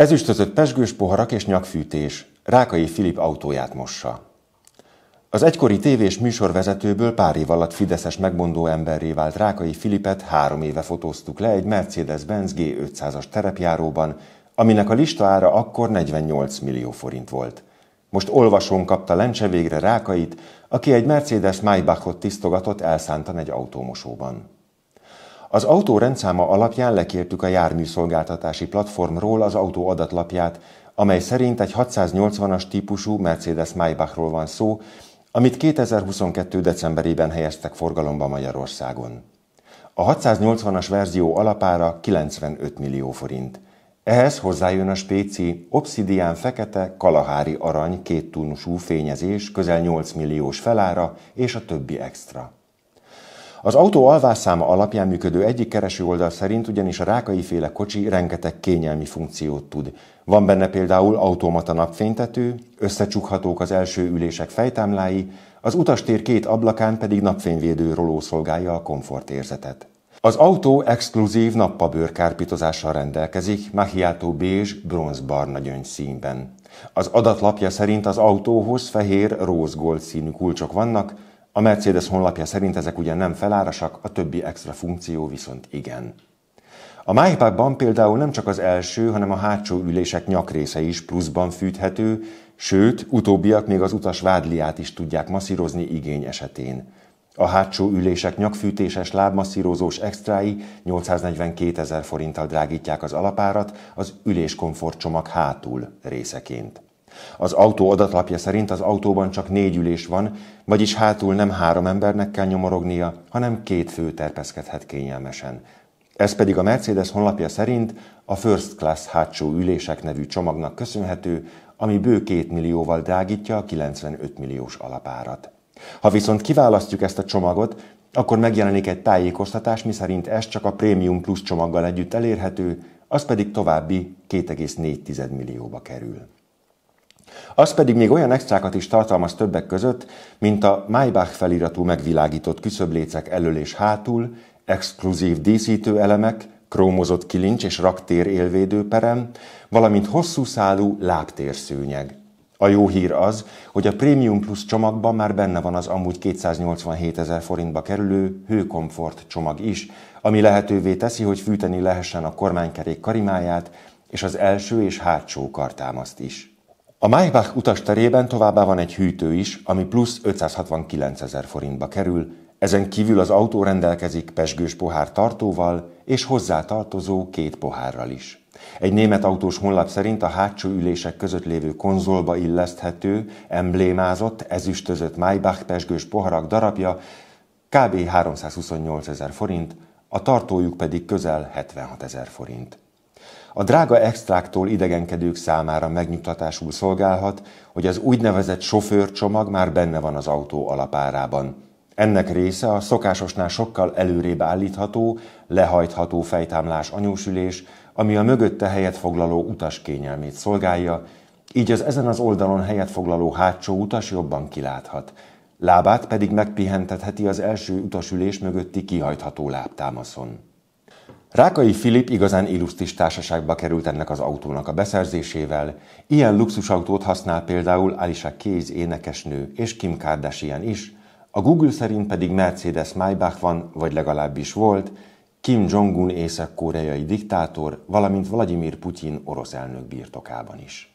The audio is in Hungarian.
Ezüstözött pesgős poharak és nyakfűtés Rákai Filip autóját mossa. Az egykori tévés műsorvezetőből pár év alatt fideszes megmondó emberré vált Rákai Filipet három éve fotóztuk le egy Mercedes-Benz G500-as terepjáróban, aminek a lista ára akkor 48 millió forint volt. Most olvasón kapta lencse végre Rákait, aki egy Mercedes Maybachot tisztogatott elszántan egy autómosóban. Az autó rendszáma alapján lekértük a járműszolgáltatási platformról az autó adatlapját, amely szerint egy 680-as típusú Mercedes Maybachról van szó, amit 2022. decemberében helyeztek forgalomba Magyarországon. A 680-as verzió alapára 95 millió forint. Ehhez hozzájön a spéci obszidián fekete kalahári arany két túnusú fényezés közel 8 milliós felára és a többi extra. Az autó alvásszáma alapján működő egyik kereső oldal szerint ugyanis a rákai féle kocsi rengeteg kényelmi funkciót tud. Van benne például automata napfénytető, összecsukhatók az első ülések fejtámlái, az utastér két ablakán pedig napfényvédő roló szolgálja a komfortérzetet. Az autó exkluzív nappabőr kárpitozással rendelkezik, Machiato bézs, bronzbarna gyöngy színben. Az adatlapja szerint az autóhoz fehér rózgold színű kulcsok vannak, a Mercedes honlapja szerint ezek ugyan nem felárasak, a többi extra funkció viszont igen. A MyPubban például nem csak az első, hanem a hátsó ülések nyakrésze is pluszban fűthető, sőt, utóbbiak még az utas vádliát is tudják masszírozni igény esetén. A hátsó ülések nyakfűtéses lábmasszírozós extrái 842 ezer forinttal drágítják az alapárat az üléskomfort csomag hátul részeként. Az autó adatlapja szerint az autóban csak négy ülés van, vagyis hátul nem három embernek kell nyomorognia, hanem két fő terpeszkedhet kényelmesen. Ez pedig a Mercedes honlapja szerint a First Class hátsó ülések nevű csomagnak köszönhető, ami bő 2 millióval drágítja a 95 milliós alapárat. Ha viszont kiválasztjuk ezt a csomagot, akkor megjelenik egy tájékoztatás, miszerint ez csak a Premium Plus csomaggal együtt elérhető, az pedig további 2,4 millióba kerül. Az pedig még olyan extrákat is tartalmaz többek között, mint a Maybach feliratú megvilágított küszöblécek elől és hátul, exkluzív díszítő elemek, krómozott kilincs és raktér élvédőperem, valamint hosszú szálú lábtérszőnyeg. A jó hír az, hogy a Premium Plus csomagban már benne van az amúgy 287 ezer forintba kerülő hőkomfort csomag is, ami lehetővé teszi, hogy fűteni lehessen a kormánykerék karimáját és az első és hátsó kartámaszt is. A Maybach utasterében továbbá van egy hűtő is, ami plusz 569 ezer forintba kerül, ezen kívül az autó rendelkezik pesgős pohár tartóval és hozzá tartozó két pohárral is. Egy német autós honlap szerint a hátsó ülések között lévő konzolba illeszthető, emblémázott, ezüstözött Maybach pesgős poharak darabja kb. 328 ezer forint, a tartójuk pedig közel 76 ezer forint a drága extráktól idegenkedők számára megnyugtatásul szolgálhat, hogy az úgynevezett sofőrcsomag már benne van az autó alapárában. Ennek része a szokásosnál sokkal előrébb állítható, lehajtható fejtámlás anyósülés, ami a mögötte helyet foglaló utas kényelmét szolgálja, így az ezen az oldalon helyet foglaló hátsó utas jobban kiláthat. Lábát pedig megpihentetheti az első utasülés mögötti kihajtható lábtámaszon. Rákai Filip igazán illusztis társaságba került ennek az autónak a beszerzésével. Ilyen luxusautót használ például Alisa Kéz énekesnő és Kim Kardashian is, a Google szerint pedig Mercedes Maybach van, vagy legalábbis volt, Kim Jong-un észak-koreai diktátor, valamint Vladimir Putin orosz elnök birtokában is.